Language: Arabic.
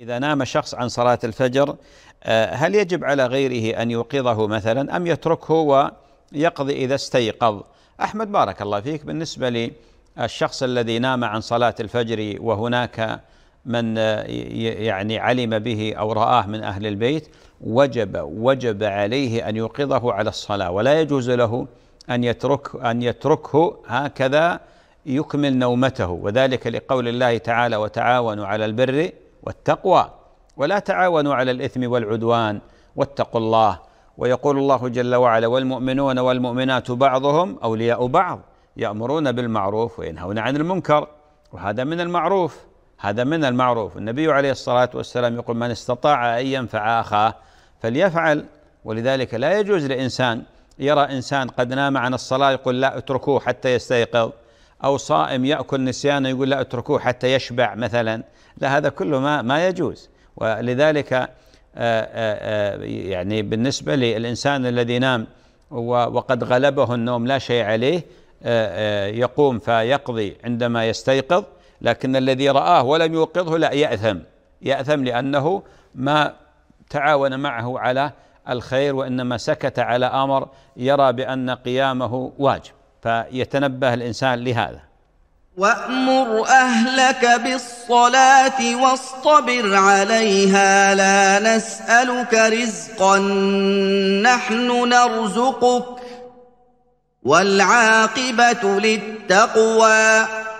إذا نام شخص عن صلاة الفجر آه، هل يجب على غيره أن يوقظه مثلا أم يتركه ويقضي إذا استيقظ أحمد بارك الله فيك بالنسبة للشخص الذي نام عن صلاة الفجر وهناك من آه، يعني علم به أو رآه من أهل البيت وجب وجب عليه أن يوقظه على الصلاة ولا يجوز له أن يترك أن يتركه هكذا يكمل نومته وذلك لقول الله تعالى وتعاونوا على البر والتقوى ولا تعاونوا على الاثم والعدوان واتقوا الله ويقول الله جل وعلا والمؤمنون والمؤمنات بعضهم اولياء بعض يامرون بالمعروف وينهون عن المنكر وهذا من المعروف هذا من المعروف النبي عليه الصلاه والسلام يقول من استطاع ان ينفع اخاه فليفعل ولذلك لا يجوز لانسان يرى انسان قد نام عن الصلاه يقول لا اتركوه حتى يستيقظ أو صائم يأكل نسيانا يقول لا اتركوه حتى يشبع مثلا لا هذا كله ما, ما يجوز ولذلك آه، آه، آه، يعني بالنسبة للإنسان الذي نام وقد غلبه النوم لا شيء عليه يقوم فيقضي عندما يستيقظ لكن الذي رآه ولم يوقظه لا يأثم يأثم لأنه ما تعاون معه على الخير وإنما سكت على أمر يرى بأن قيامه واجب فيتنبه الانسان لهذا وامر اهلك بالصلاه واصطبر عليها لا نسالك رزقا نحن نرزقك والعاقبه للتقوى